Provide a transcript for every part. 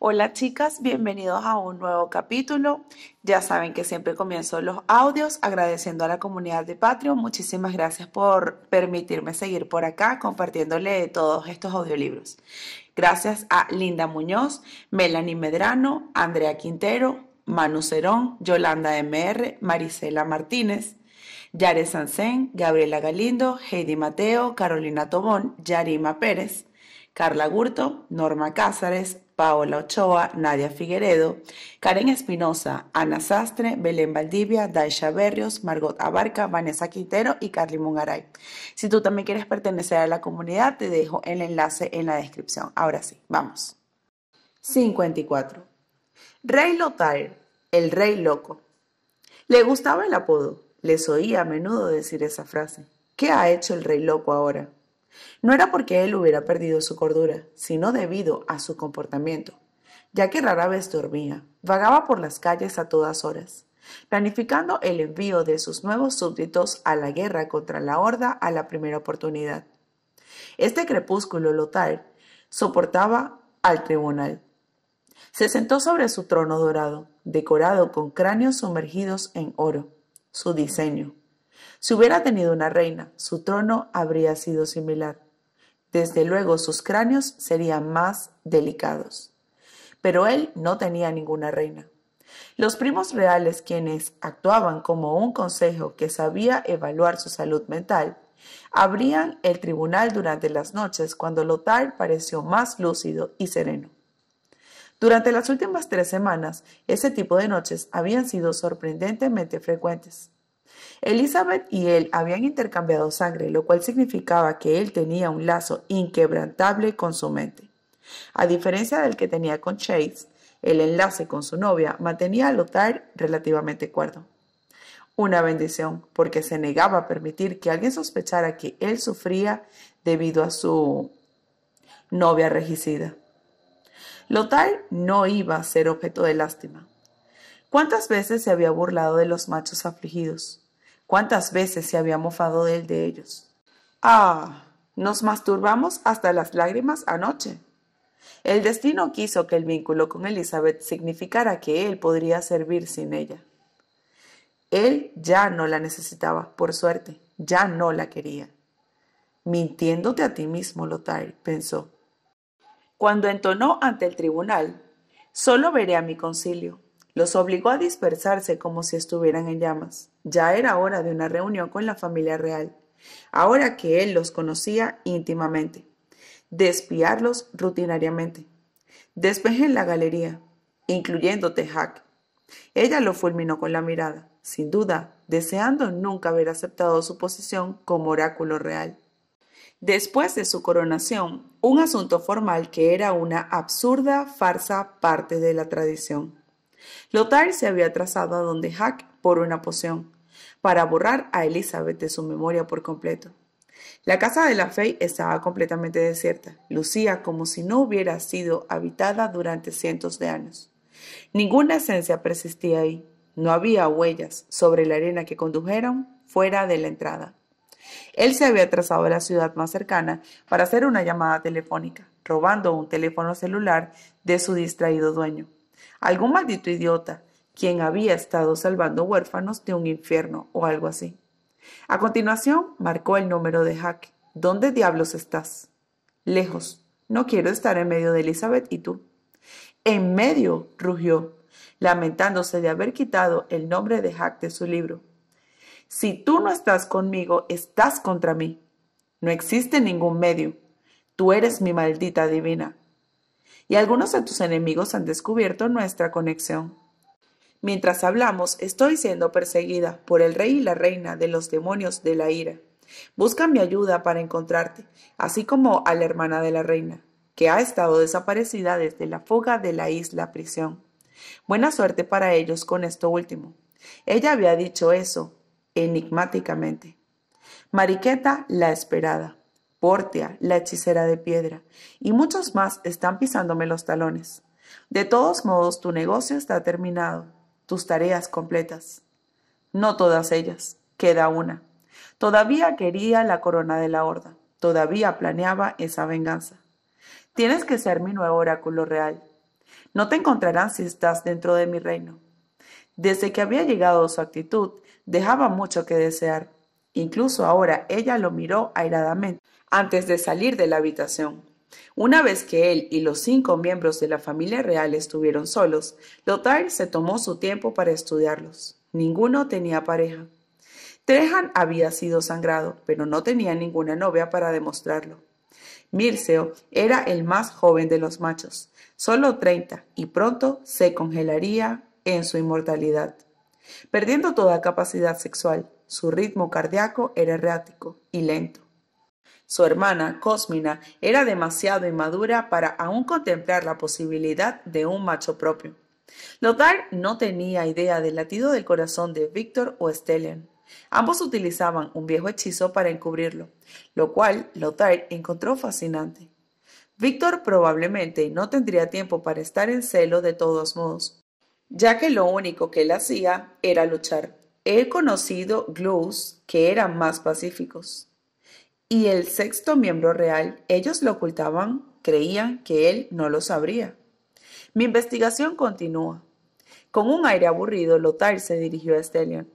Hola chicas, bienvenidos a un nuevo capítulo. Ya saben que siempre comienzo los audios agradeciendo a la comunidad de Patreon. Muchísimas gracias por permitirme seguir por acá compartiéndole todos estos audiolibros. Gracias a Linda Muñoz, Melanie Medrano, Andrea Quintero, Manu Cerón, Yolanda MR, Marisela Martínez. Yare Sansen, Gabriela Galindo, Heidi Mateo, Carolina Tobón, Yarima Pérez, Carla Gurto, Norma Cázares, Paola Ochoa, Nadia Figueredo, Karen Espinosa, Ana Sastre, Belén Valdivia, Daisha Berrios, Margot Abarca, Vanessa Quintero y Carly Mungaray. Si tú también quieres pertenecer a la comunidad, te dejo el enlace en la descripción. Ahora sí, vamos. 54. Rey Lotair, el rey loco. Le gustaba el apodo, les oía a menudo decir esa frase. ¿Qué ha hecho el rey loco ahora? No era porque él hubiera perdido su cordura, sino debido a su comportamiento, ya que rara vez dormía, vagaba por las calles a todas horas, planificando el envío de sus nuevos súbditos a la guerra contra la horda a la primera oportunidad. Este crepúsculo lotar soportaba al tribunal. Se sentó sobre su trono dorado, decorado con cráneos sumergidos en oro. Su diseño, si hubiera tenido una reina, su trono habría sido similar. Desde luego sus cráneos serían más delicados. Pero él no tenía ninguna reina. Los primos reales, quienes actuaban como un consejo que sabía evaluar su salud mental, abrían el tribunal durante las noches cuando Lothar pareció más lúcido y sereno. Durante las últimas tres semanas, ese tipo de noches habían sido sorprendentemente frecuentes. Elizabeth y él habían intercambiado sangre, lo cual significaba que él tenía un lazo inquebrantable con su mente. A diferencia del que tenía con Chase, el enlace con su novia mantenía a Lothar relativamente cuerdo. Una bendición, porque se negaba a permitir que alguien sospechara que él sufría debido a su novia regicida. Lothar no iba a ser objeto de lástima. ¿Cuántas veces se había burlado de los machos afligidos? cuántas veces se había mofado él de ellos. Ah, nos masturbamos hasta las lágrimas anoche. El destino quiso que el vínculo con Elizabeth significara que él podría servir sin ella. Él ya no la necesitaba, por suerte, ya no la quería. Mintiéndote a ti mismo, Lothar, pensó. Cuando entonó ante el tribunal, solo veré a mi concilio, los obligó a dispersarse como si estuvieran en llamas. Ya era hora de una reunión con la familia real, ahora que él los conocía íntimamente. Despiarlos rutinariamente. Despejen la galería, incluyéndote, Hack. Ella lo fulminó con la mirada, sin duda, deseando nunca haber aceptado su posición como oráculo real. Después de su coronación, un asunto formal que era una absurda farsa parte de la tradición. Lothar se había trazado a donde Hack por una poción, para borrar a Elizabeth de su memoria por completo. La casa de la fe estaba completamente desierta, lucía como si no hubiera sido habitada durante cientos de años. Ninguna esencia persistía ahí, no había huellas sobre la arena que condujeron fuera de la entrada. Él se había trazado a la ciudad más cercana para hacer una llamada telefónica, robando un teléfono celular de su distraído dueño. Algún maldito idiota, quien había estado salvando huérfanos de un infierno o algo así. A continuación, marcó el número de Jack. ¿Dónde diablos estás? Lejos. No quiero estar en medio de Elizabeth y tú. En medio, rugió, lamentándose de haber quitado el nombre de Jack de su libro. Si tú no estás conmigo, estás contra mí. No existe ningún medio. Tú eres mi maldita divina y algunos de tus enemigos han descubierto nuestra conexión. Mientras hablamos, estoy siendo perseguida por el rey y la reina de los demonios de la ira. Busca mi ayuda para encontrarte, así como a la hermana de la reina, que ha estado desaparecida desde la fuga de la isla prisión. Buena suerte para ellos con esto último. Ella había dicho eso enigmáticamente. Mariqueta la esperada. Portia, la hechicera de piedra, y muchos más están pisándome los talones. De todos modos, tu negocio está terminado, tus tareas completas. No todas ellas, queda una. Todavía quería la corona de la horda, todavía planeaba esa venganza. Tienes que ser mi nuevo oráculo real. No te encontrarán si estás dentro de mi reino. Desde que había llegado su actitud, dejaba mucho que desear. Incluso ahora ella lo miró airadamente antes de salir de la habitación. Una vez que él y los cinco miembros de la familia real estuvieron solos, Lothar se tomó su tiempo para estudiarlos. Ninguno tenía pareja. Trejan había sido sangrado, pero no tenía ninguna novia para demostrarlo. Mirceo era el más joven de los machos, solo 30 y pronto se congelaría en su inmortalidad. Perdiendo toda capacidad sexual, su ritmo cardíaco era errático y lento. Su hermana, Cosmina, era demasiado inmadura para aún contemplar la posibilidad de un macho propio. Lothar no tenía idea del latido del corazón de Víctor o Stellion. Ambos utilizaban un viejo hechizo para encubrirlo, lo cual Lothar encontró fascinante. Víctor probablemente no tendría tiempo para estar en celo de todos modos, ya que lo único que él hacía era luchar. He conocido Glues que eran más pacíficos y el sexto miembro real, ellos lo ocultaban, creían que él no lo sabría. Mi investigación continúa. Con un aire aburrido, Lothar se dirigió a Estelion.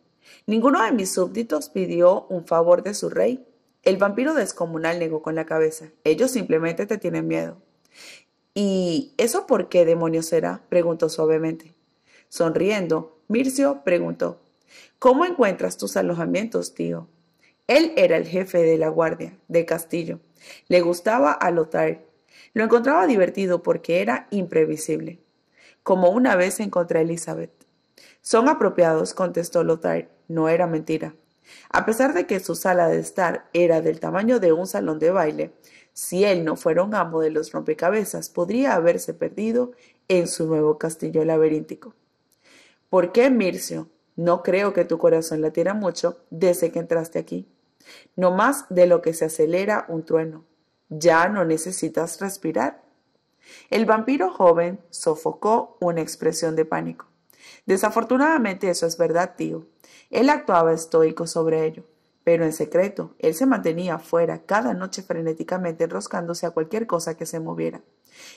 Ninguno de mis súbditos pidió un favor de su rey. El vampiro descomunal negó con la cabeza. Ellos simplemente te tienen miedo. ¿Y eso por qué demonios será? preguntó suavemente. Sonriendo, Mircio preguntó, ¿Cómo encuentras tus alojamientos, tío? Él era el jefe de la guardia de Castillo. Le gustaba a Lothar. Lo encontraba divertido porque era imprevisible. Como una vez encontré a Elizabeth. Son apropiados, contestó Lothar. No era mentira. A pesar de que su sala de estar era del tamaño de un salón de baile, si él no fuera un amo de los rompecabezas, podría haberse perdido en su nuevo castillo laberíntico. ¿Por qué, Mircio? No creo que tu corazón latiera mucho desde que entraste aquí no más de lo que se acelera un trueno. Ya no necesitas respirar. El vampiro joven sofocó una expresión de pánico. Desafortunadamente eso es verdad, tío. Él actuaba estoico sobre ello, pero en secreto, él se mantenía afuera cada noche frenéticamente enroscándose a cualquier cosa que se moviera,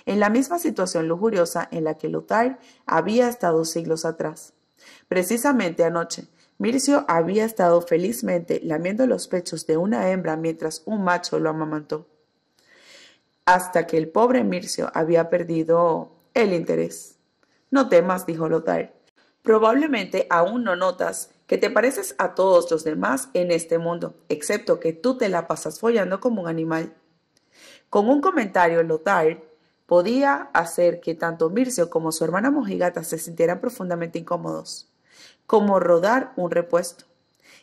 en la misma situación lujuriosa en la que Lothar había estado siglos atrás. Precisamente anoche, Mircio había estado felizmente lamiendo los pechos de una hembra mientras un macho lo amamantó, hasta que el pobre Mircio había perdido el interés. No temas, dijo Lothar. Probablemente aún no notas que te pareces a todos los demás en este mundo, excepto que tú te la pasas follando como un animal. Con un comentario, Lothar podía hacer que tanto Mircio como su hermana Mojigata se sintieran profundamente incómodos como rodar un repuesto.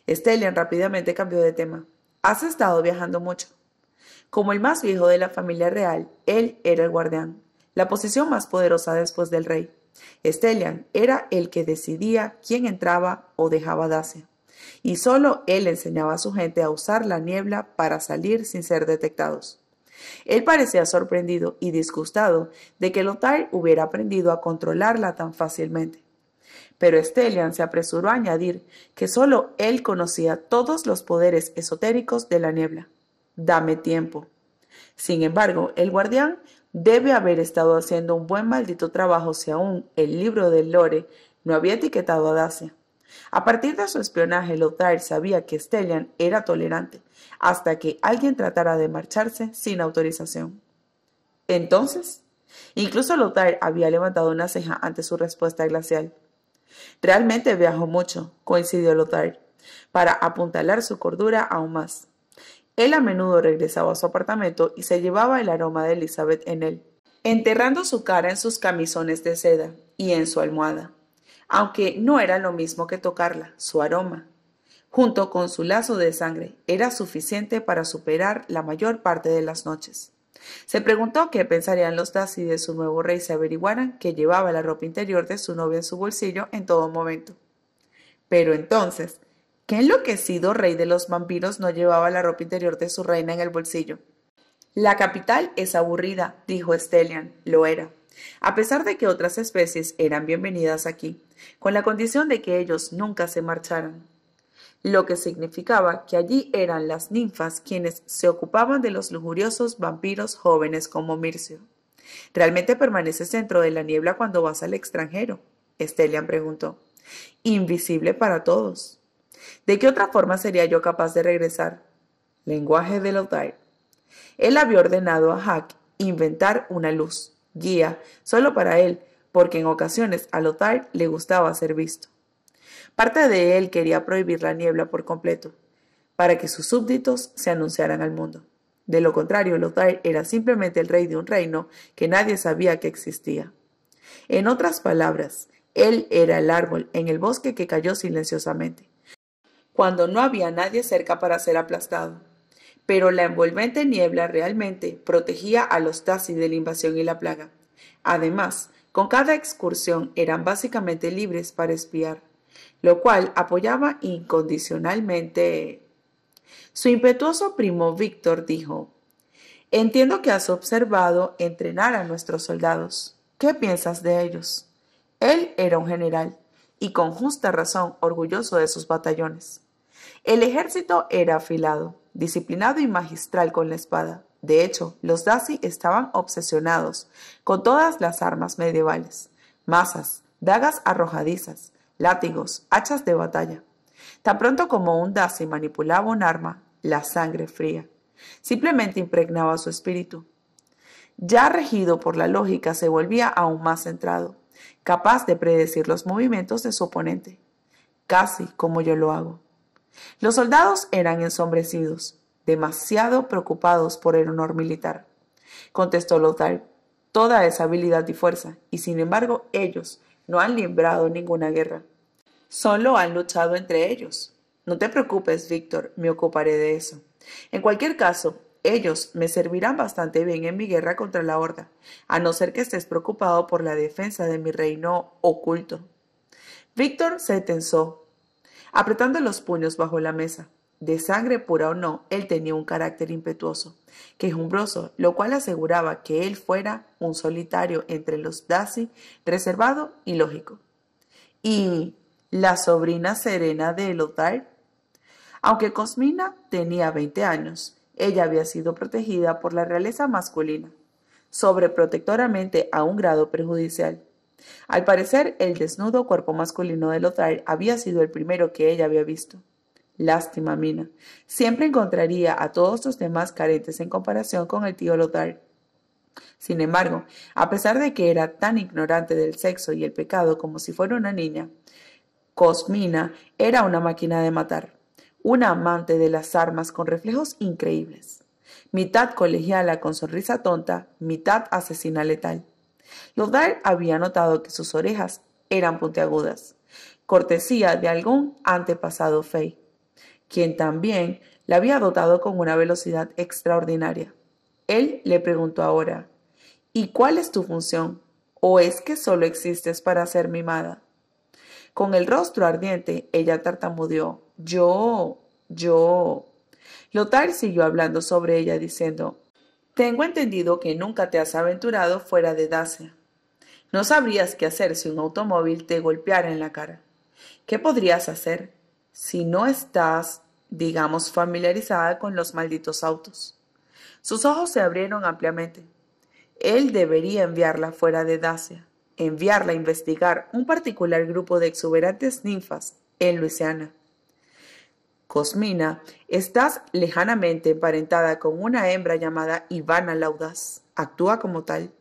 Estelian rápidamente cambió de tema. Has estado viajando mucho. Como el más viejo de la familia real, él era el guardián, la posición más poderosa después del rey. Estelian era el que decidía quién entraba o dejaba Dacia, y solo él enseñaba a su gente a usar la niebla para salir sin ser detectados. Él parecía sorprendido y disgustado de que Lothar hubiera aprendido a controlarla tan fácilmente. Pero Estelian se apresuró a añadir que solo él conocía todos los poderes esotéricos de la niebla. Dame tiempo. Sin embargo, el guardián debe haber estado haciendo un buen maldito trabajo si aún el libro del Lore no había etiquetado a Dacia. A partir de su espionaje, Lothar sabía que Stellian era tolerante, hasta que alguien tratara de marcharse sin autorización. Entonces, incluso Lothar había levantado una ceja ante su respuesta glacial. Realmente viajó mucho, coincidió Lothar, para apuntalar su cordura aún más. Él a menudo regresaba a su apartamento y se llevaba el aroma de Elizabeth en él, enterrando su cara en sus camisones de seda y en su almohada, aunque no era lo mismo que tocarla, su aroma, junto con su lazo de sangre, era suficiente para superar la mayor parte de las noches. Se preguntó qué pensarían los Dasi de su nuevo rey si averiguaran que llevaba la ropa interior de su novia en su bolsillo en todo momento. Pero entonces, ¿qué enloquecido rey de los vampiros no llevaba la ropa interior de su reina en el bolsillo? La capital es aburrida, dijo Estelian. Lo era. A pesar de que otras especies eran bienvenidas aquí, con la condición de que ellos nunca se marcharan lo que significaba que allí eran las ninfas quienes se ocupaban de los lujuriosos vampiros jóvenes como Mircio. ¿Realmente permaneces dentro de la niebla cuando vas al extranjero? Estelian preguntó. Invisible para todos. ¿De qué otra forma sería yo capaz de regresar? Lenguaje de Lothair. Él había ordenado a Hack inventar una luz, guía, solo para él, porque en ocasiones a Lothair le gustaba ser visto. Parte de él quería prohibir la niebla por completo, para que sus súbditos se anunciaran al mundo. De lo contrario, Lothar era simplemente el rey de un reino que nadie sabía que existía. En otras palabras, él era el árbol en el bosque que cayó silenciosamente, cuando no había nadie cerca para ser aplastado. Pero la envolvente niebla realmente protegía a los tazis de la invasión y la plaga. Además, con cada excursión eran básicamente libres para espiar lo cual apoyaba incondicionalmente. Su impetuoso primo Víctor dijo, Entiendo que has observado entrenar a nuestros soldados. ¿Qué piensas de ellos? Él era un general, y con justa razón orgulloso de sus batallones. El ejército era afilado, disciplinado y magistral con la espada. De hecho, los dazi estaban obsesionados con todas las armas medievales, mazas, dagas arrojadizas, látigos, hachas de batalla. Tan pronto como un Dazi manipulaba un arma, la sangre fría simplemente impregnaba su espíritu. Ya regido por la lógica, se volvía aún más centrado, capaz de predecir los movimientos de su oponente, casi como yo lo hago. Los soldados eran ensombrecidos, demasiado preocupados por el honor militar. Contestó Lothar toda esa habilidad y fuerza, y sin embargo ellos no han librado ninguna guerra. Solo han luchado entre ellos. No te preocupes, Víctor, me ocuparé de eso. En cualquier caso, ellos me servirán bastante bien en mi guerra contra la horda, a no ser que estés preocupado por la defensa de mi reino oculto. Víctor se tensó, apretando los puños bajo la mesa de sangre pura o no, él tenía un carácter impetuoso, quejumbroso, lo cual aseguraba que él fuera un solitario entre los dazi, reservado y lógico. Y la sobrina serena de Lothar, aunque Cosmina tenía 20 años, ella había sido protegida por la realeza masculina, sobreprotectoramente a un grado perjudicial. Al parecer, el desnudo cuerpo masculino de Lothar había sido el primero que ella había visto. Lástima, Mina. Siempre encontraría a todos los demás carentes en comparación con el tío Lothar. Sin embargo, a pesar de que era tan ignorante del sexo y el pecado como si fuera una niña, Cosmina era una máquina de matar, una amante de las armas con reflejos increíbles, mitad colegiala con sonrisa tonta, mitad asesina letal. Lodar había notado que sus orejas eran puntiagudas, cortesía de algún antepasado fey quien también la había dotado con una velocidad extraordinaria. Él le preguntó ahora, ¿y cuál es tu función? ¿O es que solo existes para ser mimada? Con el rostro ardiente, ella tartamudeó, yo, yo. Lotar siguió hablando sobre ella diciendo, tengo entendido que nunca te has aventurado fuera de Dacia. No sabrías qué hacer si un automóvil te golpeara en la cara. ¿Qué podrías hacer? Si no estás digamos, familiarizada con los malditos autos. Sus ojos se abrieron ampliamente. Él debería enviarla fuera de Dacia, enviarla a investigar un particular grupo de exuberantes ninfas en Luisiana. Cosmina, estás lejanamente emparentada con una hembra llamada Ivana Laudas. Actúa como tal.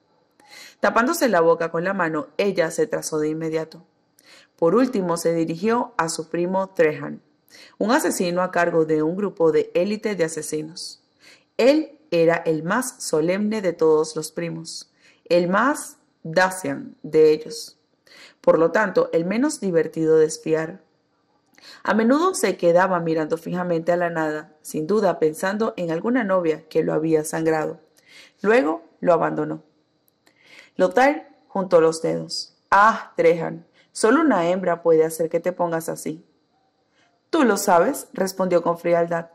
Tapándose la boca con la mano, ella se trazó de inmediato. Por último, se dirigió a su primo Trejan un asesino a cargo de un grupo de élite de asesinos. Él era el más solemne de todos los primos, el más Dacian de ellos. Por lo tanto, el menos divertido de espiar. A menudo se quedaba mirando fijamente a la nada, sin duda pensando en alguna novia que lo había sangrado. Luego lo abandonó. Lothar juntó los dedos. Ah, Trejan, solo una hembra puede hacer que te pongas así. Tú lo sabes, respondió con frialdad.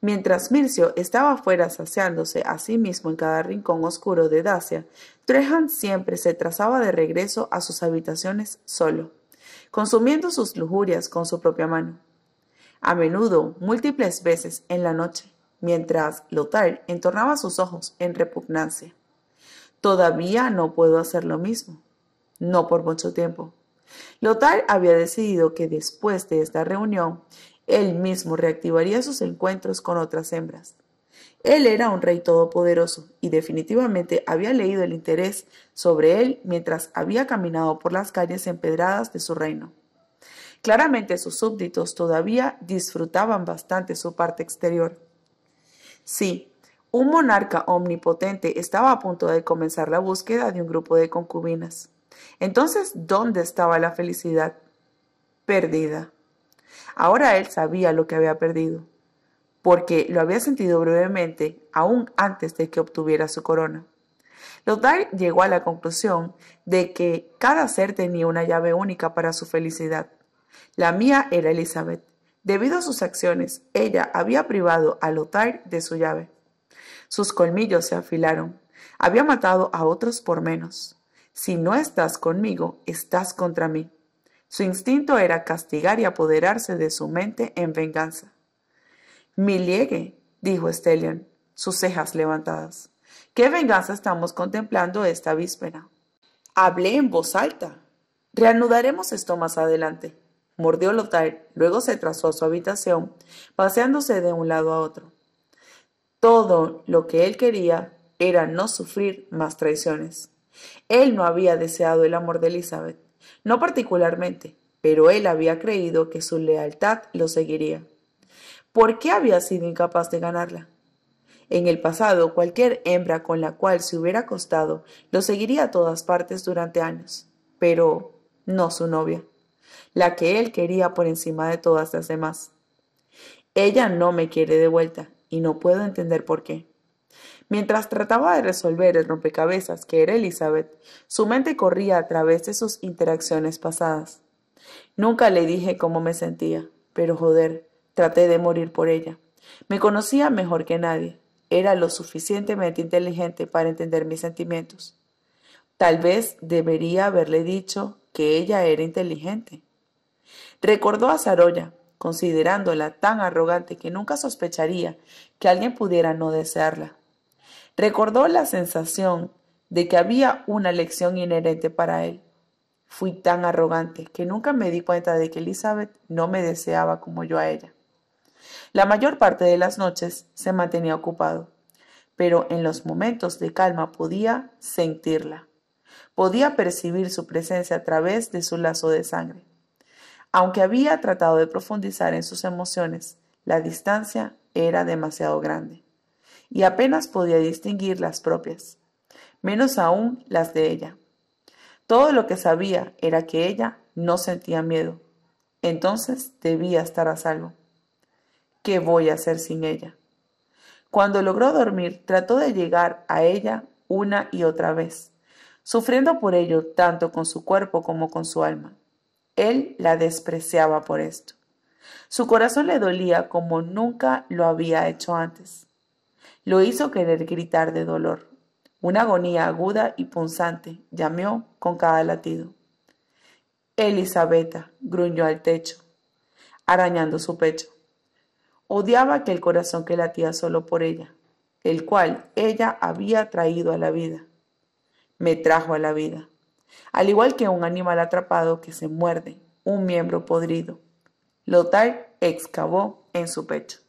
Mientras Mircio estaba afuera saciándose a sí mismo en cada rincón oscuro de Dacia, Trejan siempre se trazaba de regreso a sus habitaciones solo, consumiendo sus lujurias con su propia mano. A menudo, múltiples veces en la noche, mientras Lothar entornaba sus ojos en repugnancia. Todavía no puedo hacer lo mismo. No por mucho tiempo. Lothar había decidido que después de esta reunión, él mismo reactivaría sus encuentros con otras hembras. Él era un rey todopoderoso y definitivamente había leído el interés sobre él mientras había caminado por las calles empedradas de su reino. Claramente sus súbditos todavía disfrutaban bastante su parte exterior. Sí, un monarca omnipotente estaba a punto de comenzar la búsqueda de un grupo de concubinas. Entonces, ¿dónde estaba la felicidad? Perdida. Ahora él sabía lo que había perdido, porque lo había sentido brevemente, aún antes de que obtuviera su corona. Lothar llegó a la conclusión de que cada ser tenía una llave única para su felicidad. La mía era Elizabeth. Debido a sus acciones, ella había privado a Lothar de su llave. Sus colmillos se afilaron. Había matado a otros por menos. Si no estás conmigo, estás contra mí. Su instinto era castigar y apoderarse de su mente en venganza. —¡Miliegue! dijo Stellian, sus cejas levantadas. ¿Qué venganza estamos contemplando esta víspera? Hablé en voz alta. Reanudaremos esto más adelante. Mordió Lothar, luego se trazó a su habitación, paseándose de un lado a otro. Todo lo que él quería era no sufrir más traiciones. Él no había deseado el amor de Elizabeth, no particularmente, pero él había creído que su lealtad lo seguiría. ¿Por qué había sido incapaz de ganarla? En el pasado, cualquier hembra con la cual se hubiera acostado lo seguiría a todas partes durante años, pero no su novia, la que él quería por encima de todas las demás. Ella no me quiere de vuelta y no puedo entender por qué. Mientras trataba de resolver el rompecabezas que era Elizabeth, su mente corría a través de sus interacciones pasadas. Nunca le dije cómo me sentía, pero joder, traté de morir por ella. Me conocía mejor que nadie. Era lo suficientemente inteligente para entender mis sentimientos. Tal vez debería haberle dicho que ella era inteligente. Recordó a Saroya, considerándola tan arrogante que nunca sospecharía que alguien pudiera no desearla. Recordó la sensación de que había una lección inherente para él. Fui tan arrogante que nunca me di cuenta de que Elizabeth no me deseaba como yo a ella. La mayor parte de las noches se mantenía ocupado, pero en los momentos de calma podía sentirla. Podía percibir su presencia a través de su lazo de sangre. Aunque había tratado de profundizar en sus emociones, la distancia era demasiado grande y apenas podía distinguir las propias, menos aún las de ella. Todo lo que sabía era que ella no sentía miedo. Entonces debía estar a salvo. ¿Qué voy a hacer sin ella? Cuando logró dormir, trató de llegar a ella una y otra vez, sufriendo por ello tanto con su cuerpo como con su alma. Él la despreciaba por esto. Su corazón le dolía como nunca lo había hecho antes lo hizo querer gritar de dolor. Una agonía aguda y punzante llameó con cada latido. Elisabetta gruñó al techo, arañando su pecho. Odiaba aquel corazón que latía solo por ella, el cual ella había traído a la vida. Me trajo a la vida, al igual que un animal atrapado que se muerde, un miembro podrido. lotar excavó en su pecho.